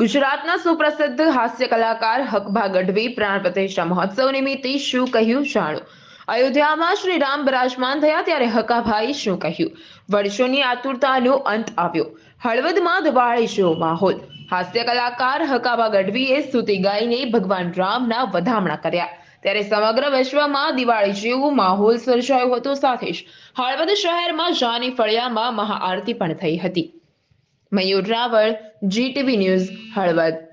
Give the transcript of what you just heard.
ગુજરાતના સુપ્રસિદ્ધ હાસ્ય કલાકાર હકભા ગઢવી પ્રાણ પ્રતિષ્ઠા મહોત્સવ નિમિત્તે શું કહ્યું જાણો અયોધ્યામાં શ્રી રામ બિરાજમાન થયા ત્યારે હકાભાઈ શું કહ્યું વર્ષોની આતુરતાનો અંત આવ્યો હળવદમાં દિવાળી જેવો માહોલ હાસ્ય કલાકાર હકાભા ગઢવીએ સ્તુતિ ગાઈને ભગવાન રામના વધામણા કર્યા ત્યારે સમગ્ર વિશ્વમાં દિવાળી જેવું માહોલ સર્જાયો હતો સાથે જ હળવદ શહેરમાં જાની ફળિયામાં મહાઆરતી પણ થઈ હતી मयूर रावल जी टीवी न्यूज हलवद